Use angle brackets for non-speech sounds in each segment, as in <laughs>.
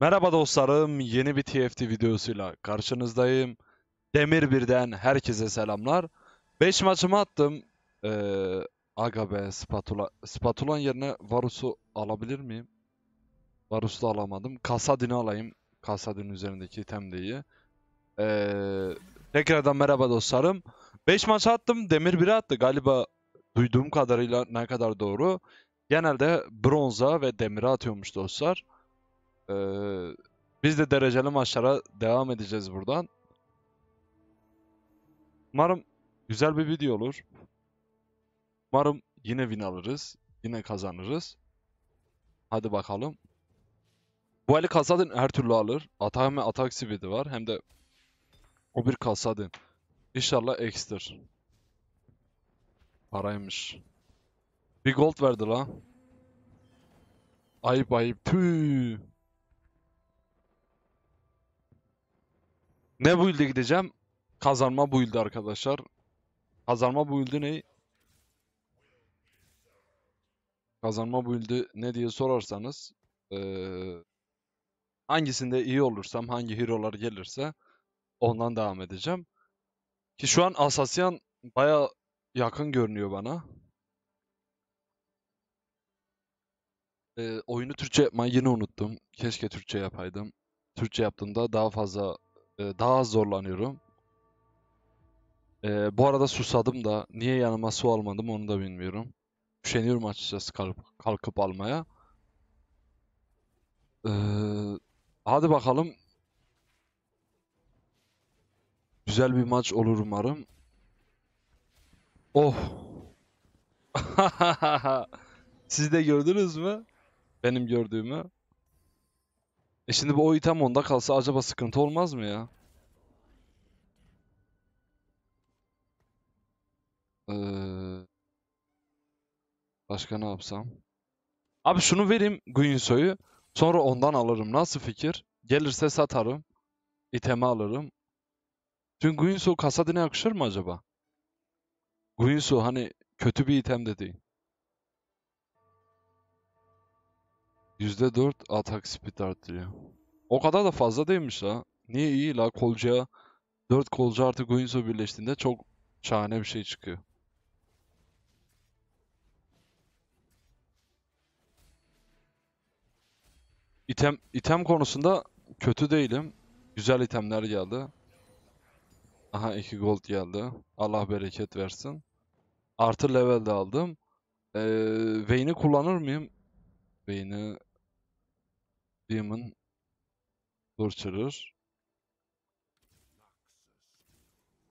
Merhaba dostlarım, yeni bir TFT videosuyla karşınızdayım. Demir birden herkese selamlar. 5 maçımı attım. Ee, aga be spatula. Spatulan yerine Varus'u alabilir miyim? Varus'u da alamadım. Kasadin'i alayım. Kasadin üzerindeki item Ee, tekrardan merhaba dostlarım. 5 maç attım. Demir 1'e attı. Galiba duyduğum kadarıyla ne kadar doğru. Genelde bronza ve demire atıyormuş dostlar. Ee, biz de dereceli maçlara devam edeceğiz buradan. Umarım güzel bir video olur. Umarım yine win alırız. Yine kazanırız. Hadi bakalım. Bu Ali Kasadin her türlü alır. Atak hem atak speed'i var hem de o bir Kasadin. İnşallah ekstir. Paraymış. Bir gold verdi la. Ayıp ayıp. Tüh. Ne build'e gideceğim? Kazanma build'i arkadaşlar. Kazanma build'i ne? Kazanma build'i ne diye sorarsanız ee, hangisinde iyi olursam, hangi hero'lar gelirse ondan devam edeceğim. Ki şu an Asasyan baya yakın görünüyor bana. Ee, oyunu Türkçe yapmayı yine unuttum. Keşke Türkçe yapaydım. Türkçe yaptığımda daha fazla ee, daha az zorlanıyorum. Ee, bu arada susadım da niye yanıma su almadım onu da bilmiyorum. Üşeniyorum açıkçası kalkıp, kalkıp almaya. Ee, hadi bakalım. Güzel bir maç olur umarım. Oh. <laughs> Siz de gördünüz mü? Benim gördüğümü. E şimdi bu o item onda kalsa acaba sıkıntı olmaz mı ya? Ee, başka ne yapsam? Abi şunu vereyim Guinso'yu. Sonra ondan alırım. Nasıl fikir? Gelirse satarım. İtemi alırım. Çünkü Guinso kasadine yakışır mı acaba? Guinso hani kötü bir item de değil. %4 atak speed arttırıyor. O kadar da fazla değilmiş ha. Niye iyi la kolca 4 kolca artı Guinzo birleştiğinde çok şahane bir şey çıkıyor. İtem, item konusunda kötü değilim. Güzel itemler geldi. Aha 2 gold geldi. Allah bereket versin. Artı level de aldım. Ee, Vayne'i kullanır mıyım? Vayne'i Demon Torturer.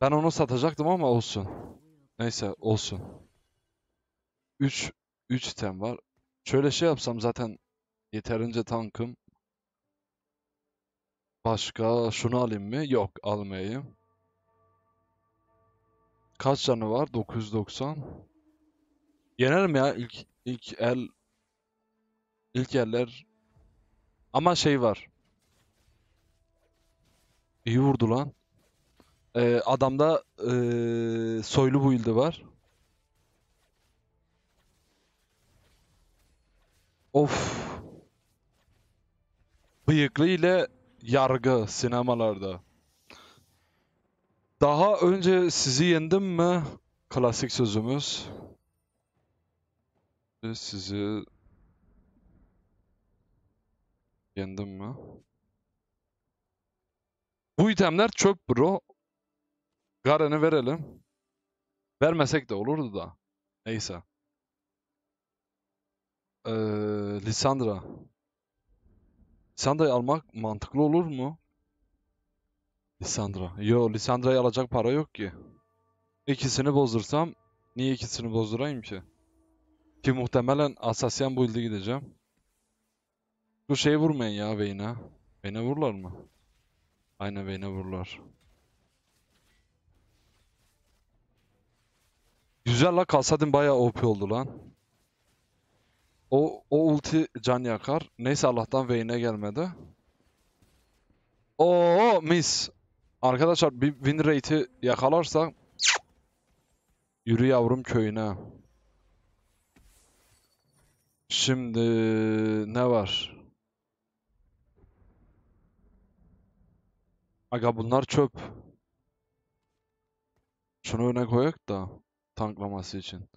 Ben onu satacaktım ama olsun. Neyse olsun. 3 3 tem var. Şöyle şey yapsam zaten yeterince tankım. Başka şunu alayım mı? Yok almayayım. Kaç canı var? 990. Yenerim ya ilk ilk el ilk yerler. Ama şey var. İyi vurdu lan. Ee, adamda ee, soylu build'i var. Of. Bıyıklı ile yargı sinemalarda. Daha önce sizi yendim mi? Klasik sözümüz. Sizi Yendim mi? Bu itemler çöp bro. Garen'i verelim. Vermesek de olurdu da. Neyse. Ee, Lisandra. Lisandra'yı almak mantıklı olur mu? Lisandra. Yo Lisandra'yı alacak para yok ki. İkisini bozdursam niye ikisini bozdurayım ki? Ki muhtemelen Assassin build'e gideceğim. Bu şey vurmayın ya Vayne'e. Vayne'e vurlar mı? Aynen Vayne'e vurlar. Güzel la Kalsadin bayağı OP oldu lan. O, o ulti can yakar. Neyse Allah'tan Vayne'e gelmedi. Oo mis. Arkadaşlar bir win rate'i yakalarsa yürü yavrum köyüne. Şimdi ne var? Aga bunlar çöp. Şunu öne koyak da tanklaması için.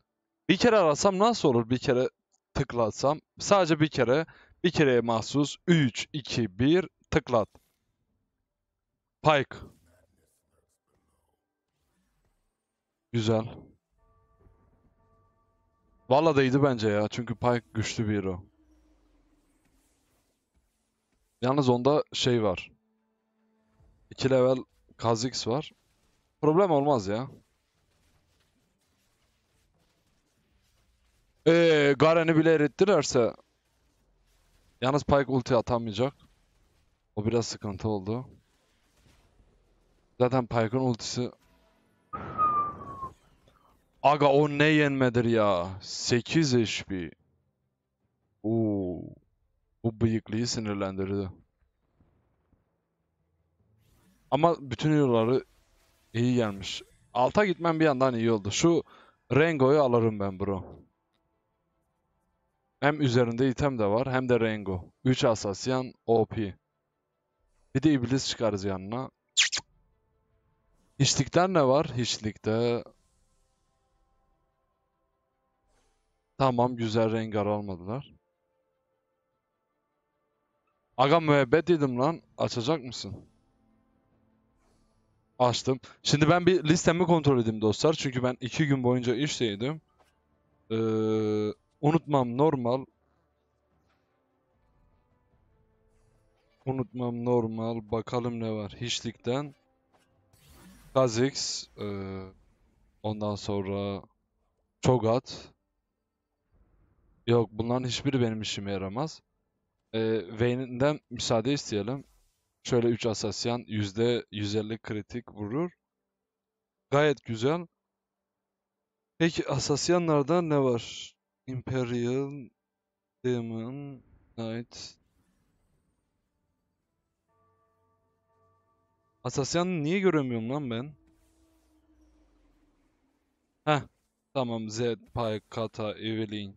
Bir kere arasam nasıl olur? Bir kere tıklatsam. Sadece bir kere. Bir kereye mahsus. 3, 2, 1 tıklat. Pike. Güzel. Valla değdi bence ya. Çünkü Pike güçlü bir o. Yalnız onda şey var. 2 level Kha'Zix var. Problem olmaz ya. Ee, Garen'i bile erittilerse yalnız Pyke ulti atamayacak. O biraz sıkıntı oldu. Zaten Pyke'ın ultisi Aga o ne yenmedir ya? 8 HP. Oo. Bu bıyıklıyı sinirlendirdi. Ama bütün yolları iyi gelmiş. Alta gitmem bir yandan iyi oldu. Şu Rengo'yu alırım ben bro. Hem üzerinde item de var hem de Rengo. 3 Asasyan OP. Bir de iblis çıkarız yanına. Hiçlikten ne var? Hiçlikte... Tamam güzel rengar almadılar. Aga müebbet dedim lan. Açacak mısın? Açtım. Şimdi ben bir listemi kontrol edeyim dostlar. Çünkü ben iki gün boyunca işteydim. Ee, unutmam normal. Unutmam normal. Bakalım ne var. Hiçlikten. Kha'Zix. Ee, ondan sonra Cho'Gath. Yok bunların hiçbiri benim işime yaramaz. Ee, Vayne'den müsaade isteyelim. Şöyle 3 asasyan %150 kritik vurur. Gayet güzel. Peki asasyanlarda ne var? Imperial, Demon, Knight. Asasyanı niye göremiyorum lan ben? Heh. Tamam Z, Pyke, Kata, Evelyn.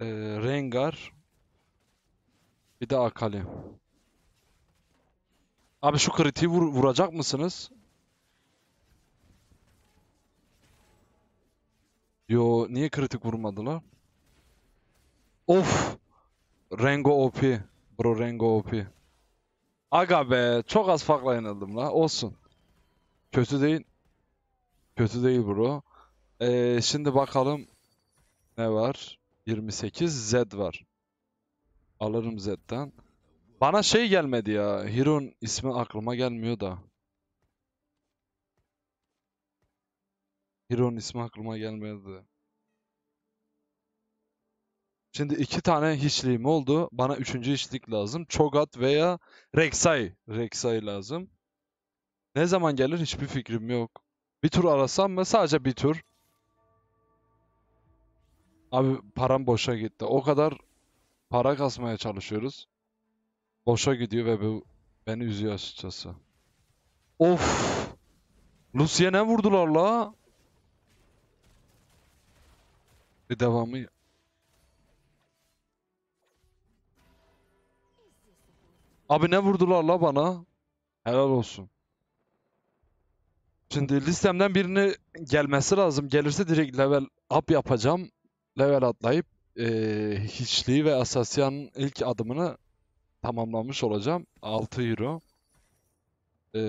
Ee, Rengar. Bir de Akali. Abi şu kritiği vur vuracak mısınız? Yo niye kritik vurmadılar? Of! Rengo OP. Bro Rengo OP. Aga be çok az farkla yenildim la. Olsun. Kötü değil. Kötü değil bro. Ee, şimdi bakalım ne var? 28 Z var. Alırım Z'den. Bana şey gelmedi ya. Hiron ismi aklıma gelmiyor da. Hiron ismi aklıma gelmedi. Şimdi iki tane hiçliğim oldu. Bana üçüncü hiçlik lazım. Çogat veya Rek'Sai. Rek'Sai lazım. Ne zaman gelir hiçbir fikrim yok. Bir tur arasam mı? Sadece bir tur. Abi param boşa gitti. O kadar para kasmaya çalışıyoruz. Boşa gidiyor ve bu beni üzüyor açıkçası. Of! Lucy'ye ne vurdular la? Bir devamı Abi ne vurdular la bana? Helal olsun. Şimdi listemden birini gelmesi lazım. Gelirse direkt level up yapacağım. Level atlayıp ee, hiçliği ve Asasyan'ın ilk adımını Tamamlanmış olacağım. 6 euro. Ee,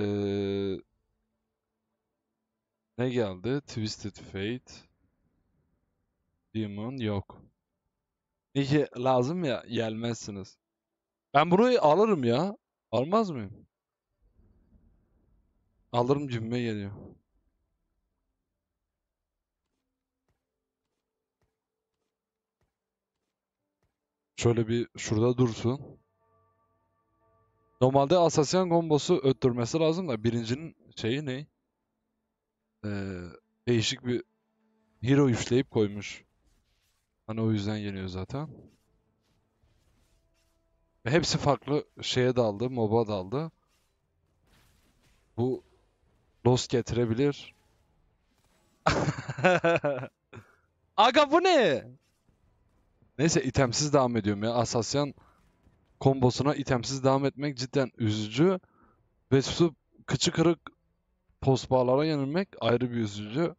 ne geldi? Twisted Fate. Demon yok. Nike lazım ya gelmezsiniz. Ben burayı alırım ya. Almaz mıyım? Alırım cümme geliyor. Şöyle bir şurada dursun. Normalde Assassin kombosu öttürmesi lazım da birincinin şeyi ne? Ee, değişik bir hero yükleyip koymuş. Hani o yüzden yeniyor zaten. Ve hepsi farklı şeye daldı, moba daldı. Bu los getirebilir. <laughs> Aga bu ne? Neyse itemsiz devam ediyorum ya. Asasyan kombosuna itemsiz devam etmek cidden üzücü. Ve su kıçı kırık posbağlara yenilmek ayrı bir üzücü.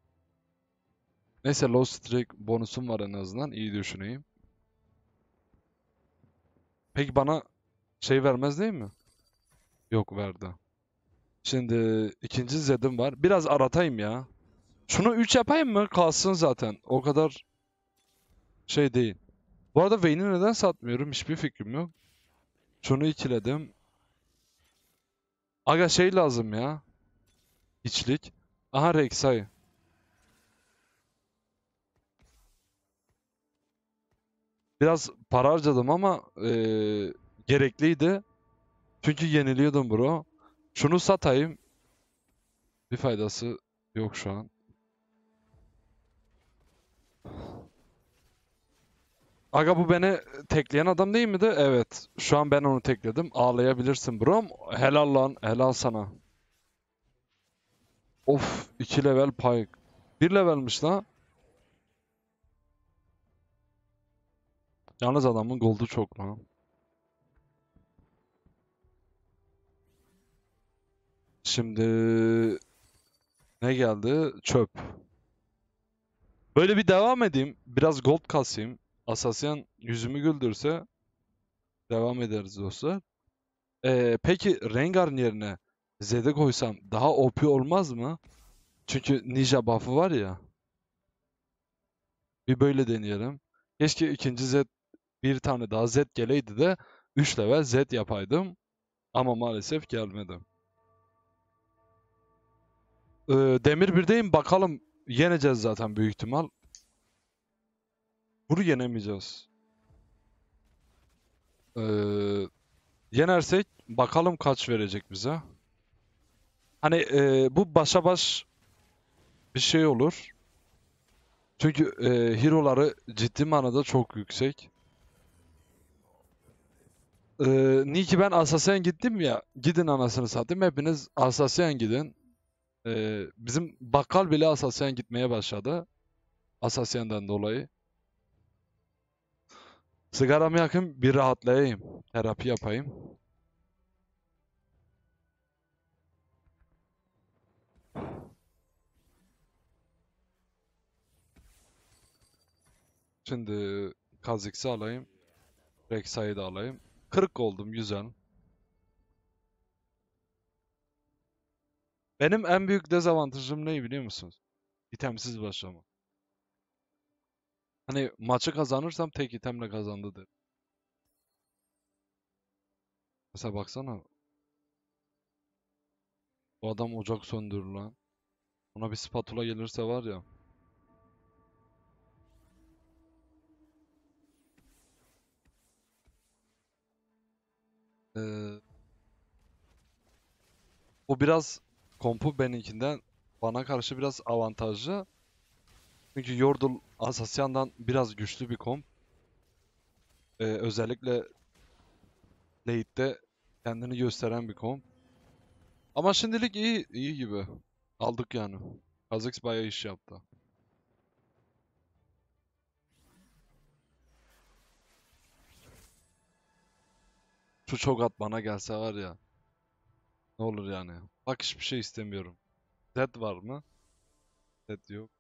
Neyse Lost Strike bonusum var en azından. iyi düşüneyim. Peki bana şey vermez değil mi? Yok verdi. Şimdi ikinci zedim var. Biraz aratayım ya. Şunu 3 yapayım mı? Kalsın zaten. O kadar şey değil. Bu arada Vayne'i neden satmıyorum? Hiçbir fikrim yok. Şunu ikiledim. Aga şey lazım ya. İçlik. Aha Rek'Sai. Biraz para harcadım ama e, gerekliydi. Çünkü yeniliyordum bro. Şunu satayım. Bir faydası yok şu an. Aga bu beni tekleyen adam değil miydi? Evet. Şu an ben onu tekledim. Ağlayabilirsin brom. Helal lan. Helal sana. Of. 2 level Pyke. 1 levelmiş lan. Yalnız adamın gold'u çok lan. Şimdi ne geldi? Çöp. Böyle bir devam edeyim. Biraz gold kasayım. Asasyan yüzümü güldürse devam ederiz dostlar. Ee, peki Rengar'ın yerine Zed'e koysam daha OP olmaz mı? Çünkü ninja buff'ı var ya. Bir böyle deneyelim. Keşke ikinci Z bir tane daha Z geleydi de 3 level Z yapaydım. Ama maalesef gelmedim. Ee, Demir 1'deyim bakalım yeneceğiz zaten büyük ihtimal. Bunu yenemeyeceğiz. Ee, yenersek bakalım kaç verecek bize. Hani e, bu başa baş bir şey olur. Çünkü e, hero'ları ciddi manada çok yüksek. Ee, niye ki ben Assassin gittim ya. Gidin anasını satayım. Hepiniz Assassin gidin. Ee, bizim bakkal bile Assassin gitmeye başladı. Assassin'den dolayı. Sigaramı yakayım bir rahatlayayım. Terapi yapayım. Şimdi Kazix'i alayım. Rexa'yı da alayım. 40 oldum güzel. Benim en büyük dezavantajım ne biliyor musunuz? İtemsiz başlama. Hani maçı kazanırsam tek itemle kazandı derim. Mesela baksana. Bu adam ocak söndürür lan. Ona bir spatula gelirse var ya. Ee, bu biraz kompu benimkinden bana karşı biraz avantajlı. Çünkü Yordle Asasyan'dan biraz güçlü bir komp. Ee, özellikle late'de kendini gösteren bir komp. Ama şimdilik iyi, iyi gibi. Aldık yani. Kha'Zix bayağı iş yaptı. Şu çok at bana gelse var ya. Ne olur yani. Bak hiçbir şey istemiyorum. Dead var mı? Dead yok.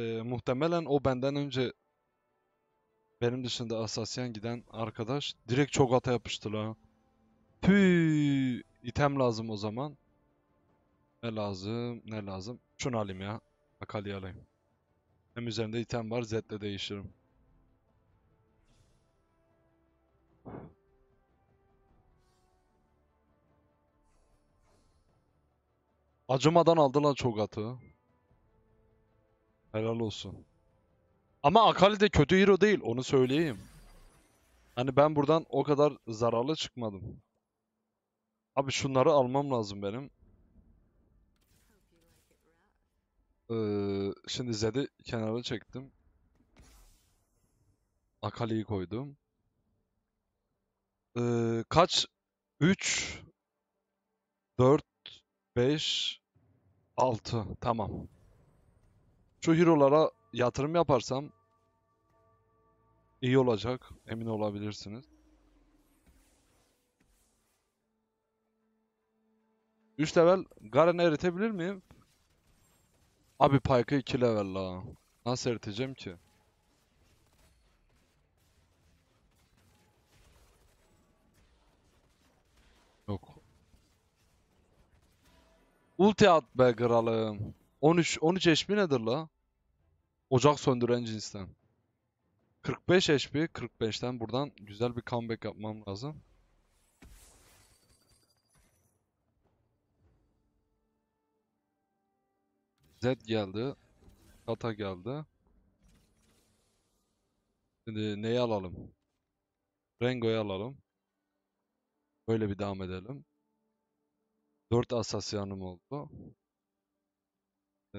Ee, muhtemelen o benden önce benim dışında Asasyen giden arkadaş direkt çok ata yapıştı la. Püü. İtem lazım o zaman. Ne lazım? Ne lazım? Şunu alayım ya. Akali alayım. Hem üzerinde item var. Z'le değişirim. Acımadan aldı lan çok atı. Helal olsun. Ama Akali de kötü hero değil onu söyleyeyim. Hani ben buradan o kadar zararlı çıkmadım. Abi şunları almam lazım benim. Ee, şimdi Zed'i kenara çektim. Akali'yi koydum. Ee, kaç? 3 4 5 6 tamam. Şu hero'lara yatırım yaparsam iyi olacak. Emin olabilirsiniz. Üç level Garen'i eritebilir miyim? Abi Pyke'ı iki level la. Nasıl eriteceğim ki? Yok. Ulti at be kralım. 13 13 HP nedir la? Ocak söndüren cinsten. 45 HP 45'ten buradan güzel bir comeback yapmam lazım. Zed geldi. Kata geldi. Şimdi neyi alalım? Rengo'yu alalım. Böyle bir devam edelim. 4 asasyanım oldu. 5,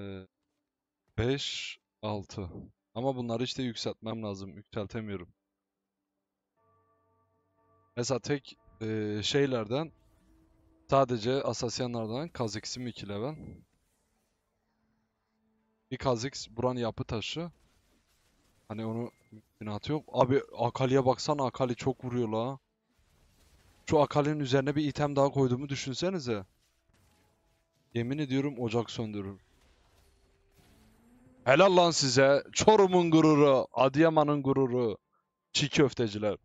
ee, 6. Ama bunları işte yükseltmem lazım. Yükseltemiyorum. Mesela tek e, şeylerden sadece Asasyanlardan Kazix'im 2 level. Bir Kazix buran yapı taşı. Hani onu mümkünatı yok. Abi Akali'ye baksana Akali çok vuruyor la. Şu Akali'nin üzerine bir item daha koyduğumu düşünsenize. Yemin ediyorum ocak söndürür. Helal lan size. Çorum'un gururu, Adıyaman'ın gururu. Çiğ köfteciler.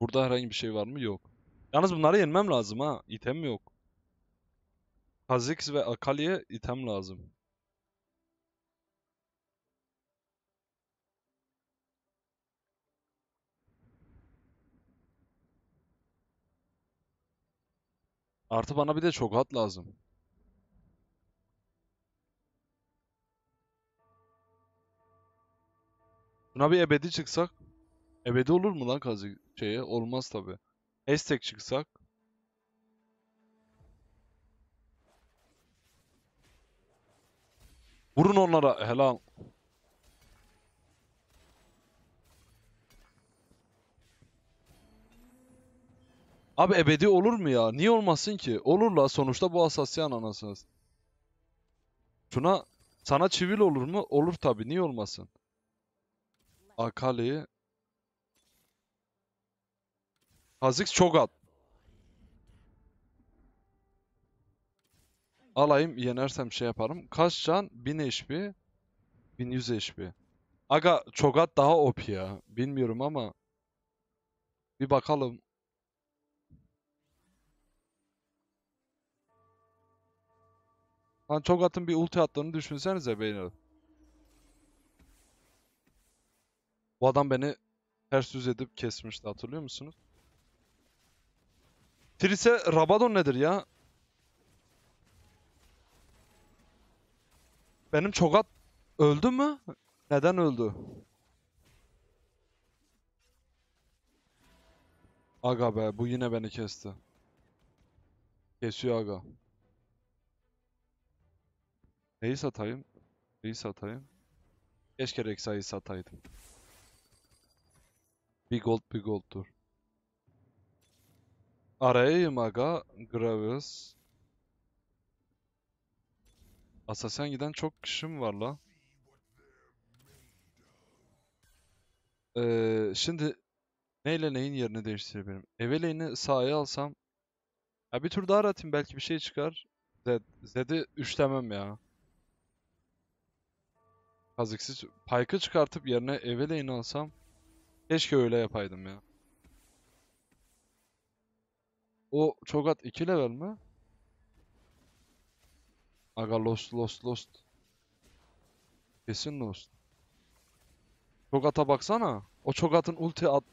Burada herhangi bir şey var mı? Yok. Yalnız bunları yenmem lazım ha. İtem yok. Kha'Zix ve Akali'ye item lazım. Artı bana bir de çok hat lazım. Buna bir ebedi çıksak. Ebedi olur mu lan kazı şeye? Olmaz tabi. Estek çıksak. Vurun onlara. Helal. Abi ebedi olur mu ya? Niye olmasın ki? Olur la sonuçta bu Asasyan anasınız. Şuna sana çivil olur mu? Olur tabi. Niye olmasın? Akali'yi Kha'Zix çok at. Alayım yenersem şey yaparım. Kaç can? 1000 HP. 1100 HP. Aga Çogat daha OP ya. Bilmiyorum ama bir bakalım. Lan hani Togat'ın bir ulti attığını düşünsenize beyler. Bu adam beni ters düz edip kesmişti hatırlıyor musunuz? Trise Rabadon nedir ya? Benim Çogat öldü mü? Neden öldü? Aga be bu yine beni kesti. Kesiyor aga. Neyi satayım? Neyi satayım? Keşke Rexa'yı sataydım. Bir gold, bir gold dur. Arayayım aga. Gravius. Assassin giden çok kişi var la? Ee, şimdi neyle neyin yerini değiştirebilirim? Eveleyn'i sahaya alsam. Ya bir tur daha atayım belki bir şey çıkar. Zed. Zed'i üçlemem ya. Kaziksiz Pike'ı çıkartıp yerine Evele'e inansam keşke öyle yapaydım ya. O Çogat 2 level mi? Aga lost lost lost. Kesin lost. Çogat'a baksana. O Çogat'ın ulti at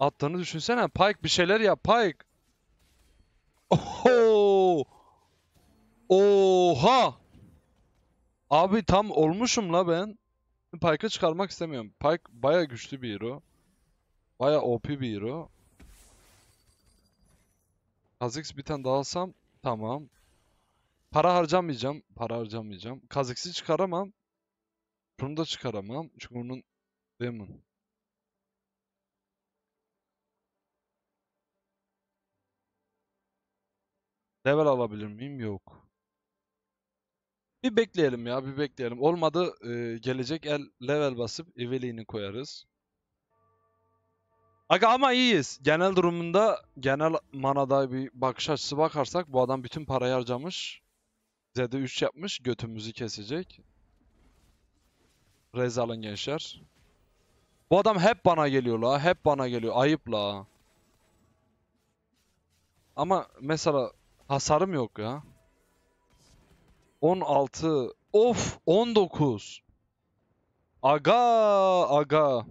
attığını düşünsene. Pike bir şeyler yap Pike. Oho! Oha! Abi tam olmuşum la ben. Pyke'ı çıkarmak istemiyorum. Pyke baya güçlü bir hero. Baya OP bir hero. Kha'Zix bir tane daha alsam tamam. Para harcamayacağım. Para harcamayacağım. Kha'Zix'i çıkaramam. Şunu da çıkaramam. Çünkü onun Demon. Level alabilir miyim? Yok. Bir bekleyelim ya bir bekleyelim. Olmadı e, gelecek el level basıp Eveline'i koyarız. Aga ama iyiyiz. Genel durumunda genel manada bir bakış açısı bakarsak bu adam bütün parayı harcamış. zede de 3 yapmış. Götümüzü kesecek. Rezalın gençler. Bu adam hep bana geliyor la. Hep bana geliyor. Ayıp la. Ama mesela hasarım yok ya. 16. Of 19. Aga aga.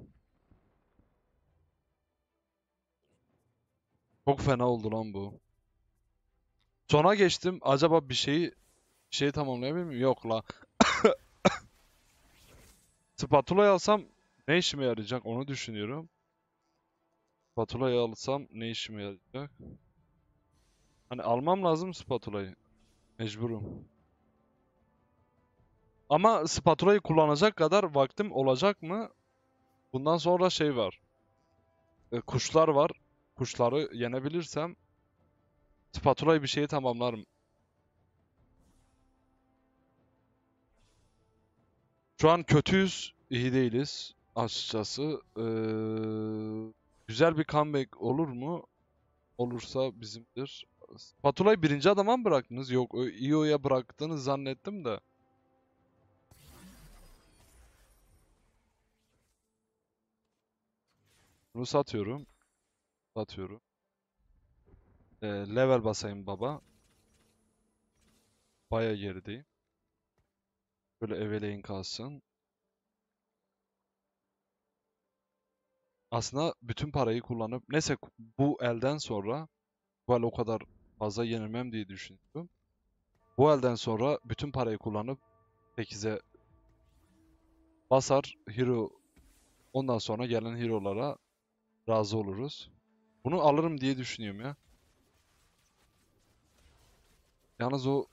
Çok fena oldu lan bu. Sona geçtim. Acaba bir şeyi şeyi tamamlayabilir miyim? Yok la. <coughs> spatula alsam ne işime yarayacak onu düşünüyorum. Spatula'yı alsam ne işime yarayacak? Hani almam lazım spatula'yı. Mecburum. Ama spatulayı kullanacak kadar vaktim olacak mı? Bundan sonra şey var. E, kuşlar var. Kuşları yenebilirsem spatulayı bir şeyi tamamlarım. Şu an kötüyüz, iyi değiliz açıkçası. Ee, güzel bir comeback olur mu? Olursa bizimdir. Spatula'yı birinci adama mı bıraktınız? Yok, IO'ya e bıraktığını zannettim de. Bunu satıyorum. Satıyorum. E, ee, level basayım baba. Baya gerideyim. Böyle eveleyin kalsın. Aslında bütün parayı kullanıp neyse bu elden sonra bu o kadar fazla yenilmem diye düşündüm. Bu elden sonra bütün parayı kullanıp 8'e basar hero ondan sonra gelen hero'lara razı oluruz. Bunu alırım diye düşünüyorum ya. Yalnız o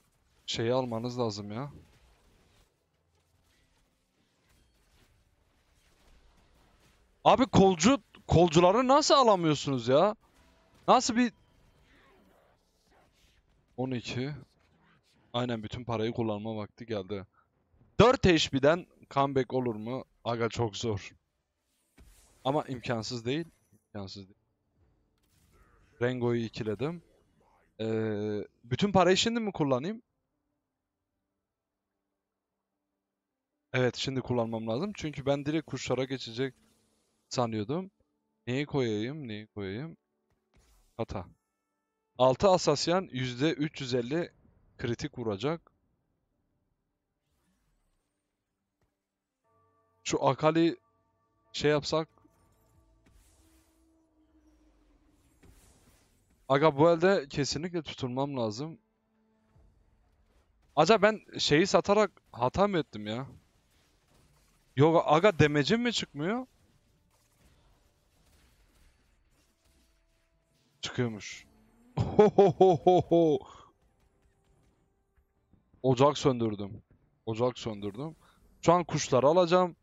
şeyi almanız lazım ya. Abi kolcu kolcuları nasıl alamıyorsunuz ya? Nasıl bir 12 Aynen bütün parayı kullanma vakti geldi. 4 HP'den comeback olur mu? Aga çok zor. Ama imkansız değil imkansız Rengo'yu ikiledim. Ee, bütün parayı şimdi mi kullanayım? Evet şimdi kullanmam lazım. Çünkü ben direkt kuşlara geçecek sanıyordum. Neyi koyayım? Neyi koyayım? Hata. 6 Asasyan %350 kritik vuracak. Şu Akali şey yapsak Aga bu elde kesinlikle tutulmam lazım. Acaba ben şeyi satarak hata mı ettim ya? Yok aga demecim mi çıkmıyor? Çıkıyormuş. Ohohohoho. Ocak söndürdüm. Ocak söndürdüm. Şu an kuşları alacağım.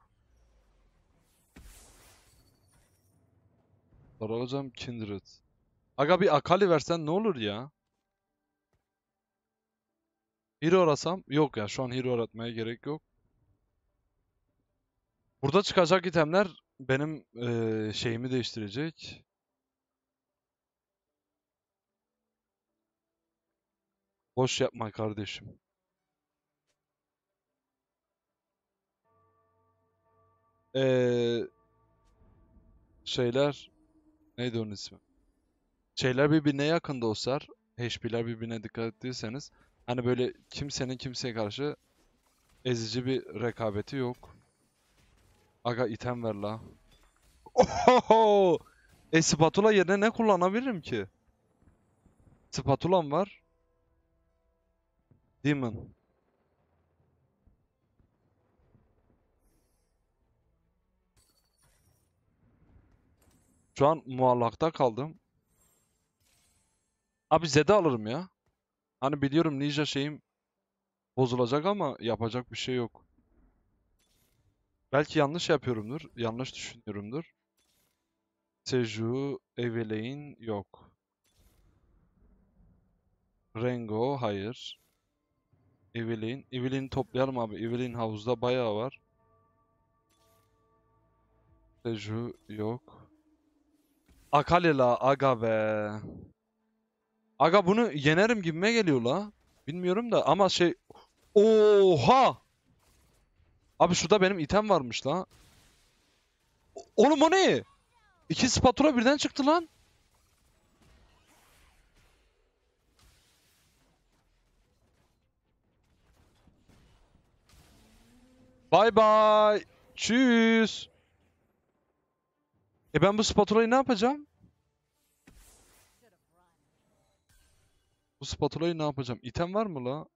Kuşları alacağım Kindred. Aga bir Akali versen ne olur ya? Hero arasam? Yok ya şu an hero aratmaya gerek yok. Burada çıkacak itemler benim e, şeyimi değiştirecek. Boş yapma kardeşim. Ee, şeyler neydi onun ismi? şeyler birbirine yakın dostlar. HP'ler birbirine dikkat ettiyseniz. Hani böyle kimsenin kimseye karşı ezici bir rekabeti yok. Aga item ver la. Ohoho! E spatula yerine ne kullanabilirim ki? Spatulam var. Demon. Şu an muallakta kaldım. Abi Zed'i alırım ya. Hani biliyorum ninja şeyim bozulacak ama yapacak bir şey yok. Belki yanlış yapıyorumdur. Yanlış düşünüyorumdur. Seju, Eveleyn yok. Rengo hayır. Eveleyn. Eveleyn'i toplayalım abi. Eveleyn havuzda bayağı var. Seju yok. Akalela agave. Aga bunu yenerim gibime geliyor la. Bilmiyorum da ama şey... Oha! Abi şurada benim item varmış la. Oğlum o ne? İki spatula birden çıktı lan. Bay bay. Tschüss. E ben bu spatulayı ne yapacağım? spatulayı ne yapacağım? İtem var mı la?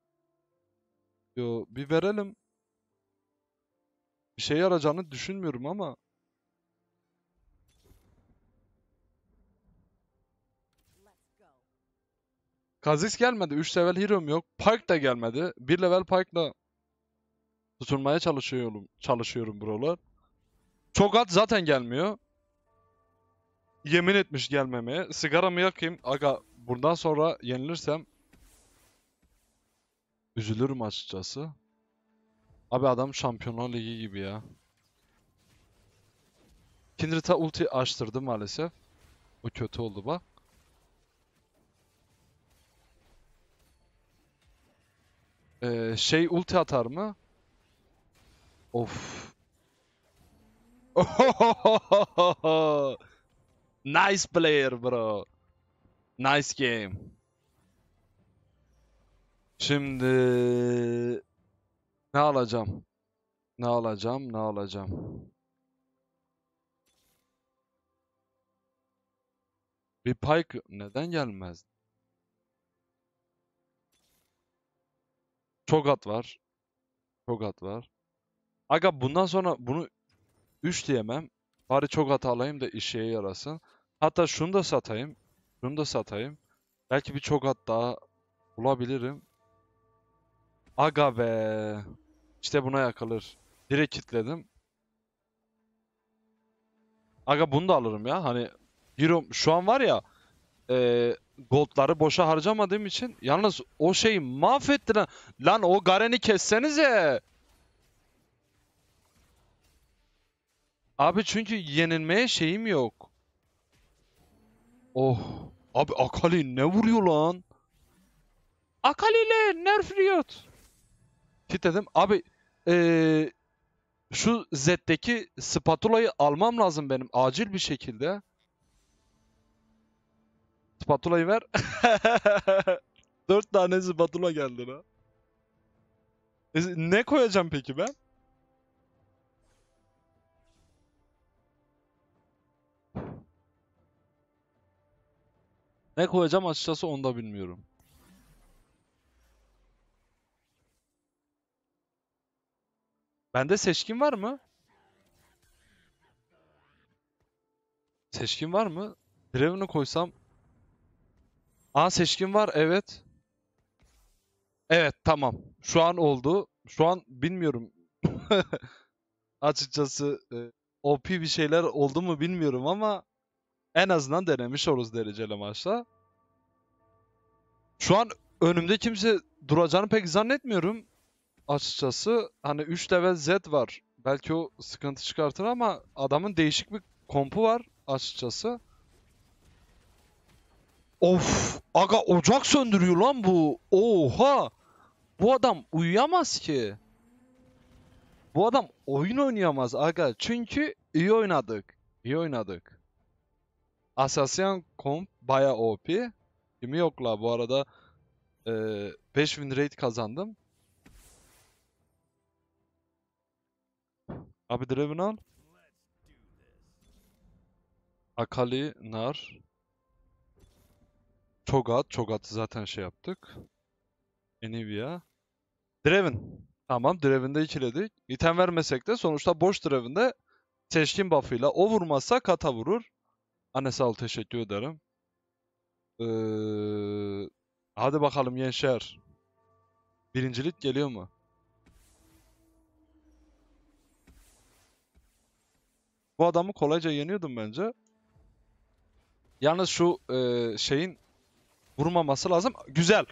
Yo bir verelim. Bir şey yarayacağını düşünmüyorum ama. Kazis gelmedi. 3 level hero'm yok. Pyke da gelmedi. 1 level Pyke'la tutunmaya çalışıyorum. Çalışıyorum buralar. Çok at zaten gelmiyor. Yemin etmiş gelmemeye. Sigaramı yakayım. Aga bundan sonra yenilirsem üzülürüm açıkçası. Abi adam Şampiyonlar Ligi gibi ya. Kindred'a ulti açtırdı maalesef. O kötü oldu bak. Ee, şey ulti atar mı? Of. <laughs> nice player bro. Nice game. Şimdi ne alacağım? Ne alacağım? Ne alacağım? Bir Pike neden gelmez? Çok at var. Çok at var. Aga bundan sonra bunu 3 diyemem. Bari çok at alayım da işe yarasın. Hatta şunu da satayım. Bunu da satayım. Belki bir çok at daha bulabilirim. Aga be. İşte buna yakılır. Direkt kitledim. Aga bunu da alırım ya. Hani Euro şu an var ya e, goldları boşa harcamadığım için yalnız o şeyi mahvetti lan. Lan o Garen'i kessenize. Abi çünkü yenilmeye şeyim yok. Oh. Abi Akali ne vuruyor lan? Akali ile nerfliyot. Hit dedim. Abi ee, şu Z'deki spatulayı almam lazım benim acil bir şekilde. Spatulayı ver. <laughs> Dört tane spatula geldi lan. E, ne koyacağım peki ben? Ne koyacağım açıkçası onu da bilmiyorum. Bende seçkin var mı? Seçkin var mı? Draven'ı koysam... Aa seçkin var evet. Evet tamam. Şu an oldu. Şu an bilmiyorum. <laughs> Açıkçası e, OP bir şeyler oldu mu bilmiyorum ama en azından denemiş oluruz dereceli maçta. Şu an önümde kimse duracağını pek zannetmiyorum açıkçası. Hani 3 level Z var. Belki o sıkıntı çıkartır ama adamın değişik bir kompu var açıkçası. Of! Aga ocak söndürüyor lan bu. Oha! Bu adam uyuyamaz ki. Bu adam oyun oynayamaz aga. Çünkü iyi oynadık. İyi oynadık. Assassin comp baya OP. Kimi yok bu arada e, ee, 5000 raid kazandım. Abi Draven al. Akali, Nar. Togat. Togat'ı zaten şey yaptık. Enivia. Draven. Tamam Draven'de ikiledik. İtem vermesek de sonuçta boş Draven'de seçkin buff'ıyla o vurmazsa kata vurur. Anesal teşekkür ederim. Ee, hadi bakalım Yenşer. Birincilik geliyor mu? Bu adamı kolayca yeniyordum bence. Yalnız şu e, şeyin vurmaması lazım. Güzel.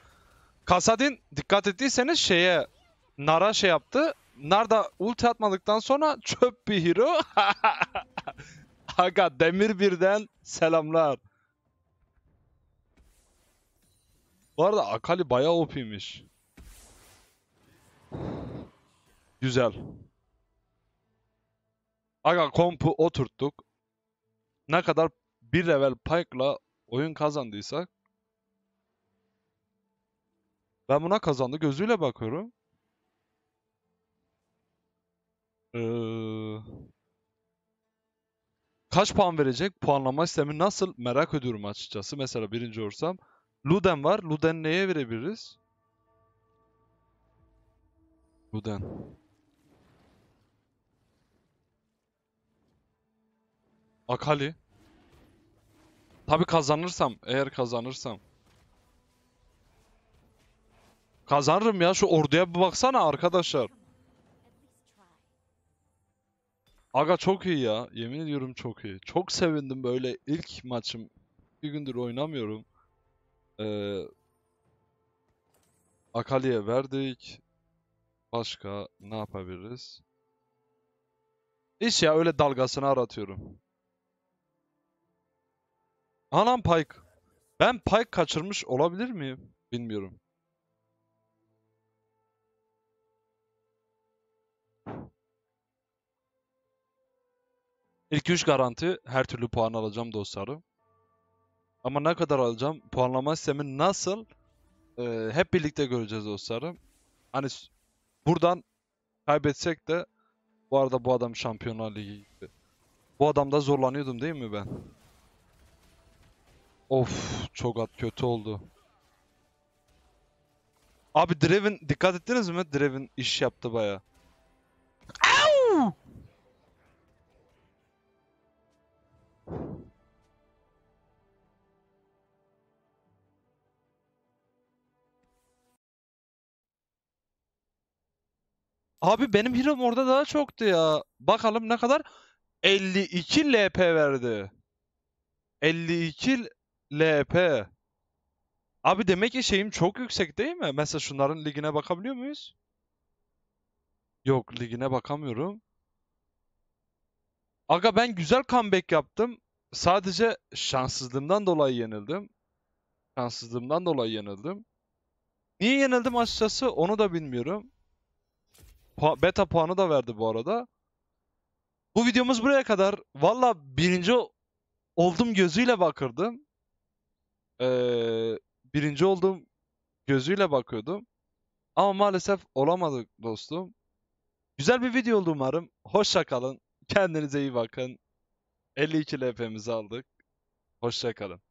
Kasadin dikkat ettiyseniz şeye Nara şey yaptı. Nar da ulti atmadıktan sonra çöp bir hero. <laughs> Aga Demir birden selamlar. Bu arada Akali bayağı OP'ymiş. Güzel. Aga kompu oturttuk. Ne kadar bir level Pike'la oyun kazandıysak ben buna kazandı gözüyle bakıyorum. Ee kaç puan verecek? Puanlama sistemi nasıl? Merak ediyorum açıkçası. Mesela birinci olursam. Luden var. Luden neye verebiliriz? Luden. Akali. Tabi kazanırsam, eğer kazanırsam. Kazanırım ya şu orduya bir baksana arkadaşlar. Aga çok iyi ya. Yemin ediyorum çok iyi. Çok sevindim böyle ilk maçım. Bir gündür oynamıyorum. Ee, Akali'ye verdik. Başka ne yapabiliriz? İş ya öyle dalgasını aratıyorum. Anam Pike. Ben Pike kaçırmış olabilir miyim? Bilmiyorum. İlk 3 garanti her türlü puan alacağım dostlarım. Ama ne kadar alacağım? Puanlama sistemi nasıl? Ee, hep birlikte göreceğiz dostlarım. Hani buradan kaybetsek de bu arada bu adam Şampiyonlar Ligi Bu adamda zorlanıyordum değil mi ben? Of çok at kötü oldu. Abi Draven dikkat ettiniz mi? Draven iş yaptı baya. Abi benim hero'm orada daha çoktu ya. Bakalım ne kadar? 52 LP verdi. 52 LP. Abi demek ki şeyim çok yüksek değil mi? Mesela şunların ligine bakabiliyor muyuz? Yok ligine bakamıyorum. Aga ben güzel comeback yaptım. Sadece şanssızlığımdan dolayı yenildim. Şanssızlığımdan dolayı yenildim. Niye yenildim açıkçası onu da bilmiyorum. Pu- beta puanı da verdi bu arada. Bu videomuz buraya kadar. Valla birinci oldum gözüyle bakırdım. Ee, birinci oldum gözüyle bakıyordum. Ama maalesef olamadık dostum. Güzel bir video oldu umarım. Hoşça kalın. Kendinize iyi bakın. 52 LP'mizi aldık. Hoşça kalın.